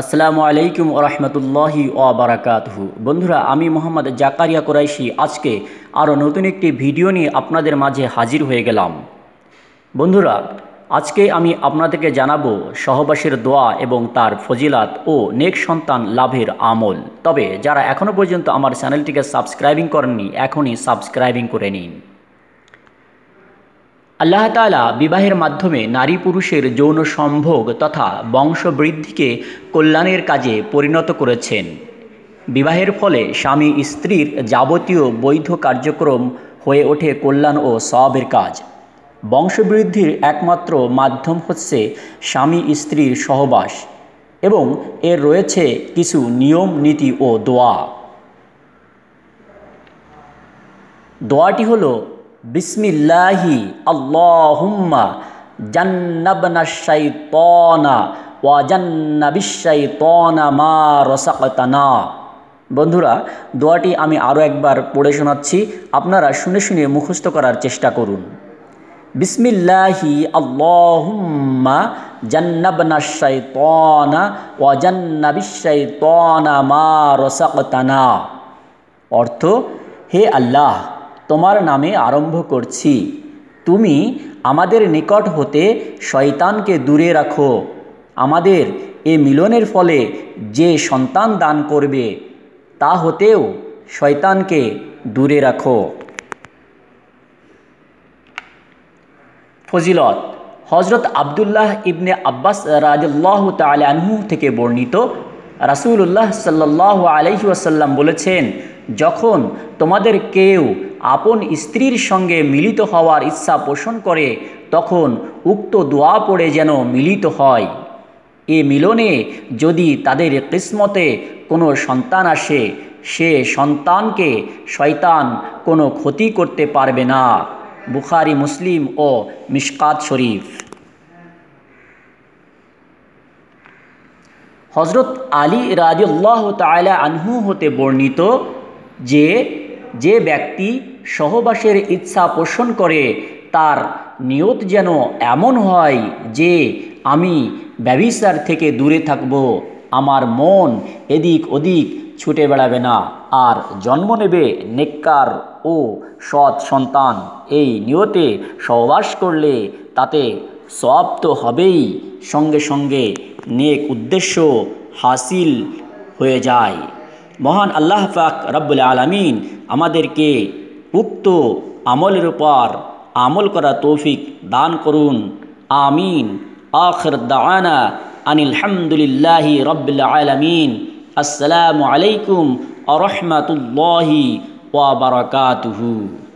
আসসালামু আলাইকুম রহমতুল্লাহি ওবরাকাতহ বন্ধুরা আমি মোহাম্মদ জাকারিয়া কোরাইশি আজকে আরও নতুন একটি ভিডিও নিয়ে আপনাদের মাঝে হাজির হয়ে গেলাম বন্ধুরা আজকে আমি আপনাদেরকে জানাবো সহবাসের দোয়া এবং তার ফজিলাত ও নেক সন্তান লাভের আমল তবে যারা এখনও পর্যন্ত আমার চ্যানেলটিকে সাবস্ক্রাইবিং করেননি এখনই সাবস্ক্রাইবিং করে নিন আল্লাহ তালা বিবাহের মাধ্যমে নারী পুরুষের যৌন সম্ভোগ তথা বংশবৃদ্ধিকে কল্যাণের কাজে পরিণত করেছেন বিবাহের ফলে স্বামী স্ত্রীর যাবতীয় বৈধ কার্যক্রম হয়ে ওঠে কল্যাণ ও সবের কাজ বংশবৃদ্ধির একমাত্র মাধ্যম হচ্ছে স্বামী স্ত্রীর সহবাস এবং এর রয়েছে কিছু নিয়ম নীতি ও দোয়া দোয়াটি হলো বিসমিল্লাহি আল্লাহুম্মা জান্নাবনা শাইতানা ওয়া জান্নাবিশাইতানা মা রসাকতানা বন্ধুরা দোয়াটি আমি আরও একবার পড়ে শোনাচ্ছি আপনারা শুনে শুনে মুখস্থ করার চেষ্টা করুন বিসমিল্লাহি আল্লাহুম্মা জান্নাবনা শাইতানা ওয়া জান্নাবিশাইতানা মা রসাকতানা অর্থ হে আল্লাহ তোমার নামে আরম্ভ করছি তুমি আমাদের নিকট হতে শয়তানকে দূরে রাখো আমাদের এ মিলনের ফলে যে সন্তান দান করবে তা হতেও শয়তানকে দূরে রাখো ফজিলত হজরত আবদুল্লাহ ইবনে আব্বাস রাজল্লাহ তালাহু থেকে বর্ণিত রাসুল্লাহ সাল্লাহ আলহি বলেছেন যখন তোমাদের কেউ আপন স্ত্রীর সঙ্গে মিলিত হওয়ার ইচ্ছা পোষণ করে তখন উক্ত দোয়া পড়ে যেন মিলিত হয় এ মিলনে যদি তাদের কিসমতে কোনো সন্তান আসে সে সন্তানকে শয়তান কোনো ক্ষতি করতে পারবে না বুখারি মুসলিম ও মিশকাত শরীফ হজরত আলী রাজিউল্লাহ তালা আনহু হতে বর্ণিত যে যে ব্যক্তি সহবাসের ইচ্ছা পোষণ করে তার নিয়ত যেন এমন হয় যে আমি ব্যবিচার থেকে দূরে থাকব আমার মন এদিক ওদিক ছুটে বেড়াবে না আর জন্ম নেবে নেককার ও সৎ সন্তান এই নিয়তে সহবাস করলে তাতে সব তো হবেই সঙ্গে সঙ্গে নেক উদ্দেশ্য হাসিল হয়ে যায় মহান আল্লাহ পাক রব্বুল আলমিন আমাদেরকে উক্ত আমলের উপর আমল করা তৌফিক দান করুন আমিন আখর দানা আনিল হামদুলিল্লাহি রব্বুল আলমিন আসসালামু আলাইকুম আ রহমতুল্লাহি ওয়াবারকাতুহু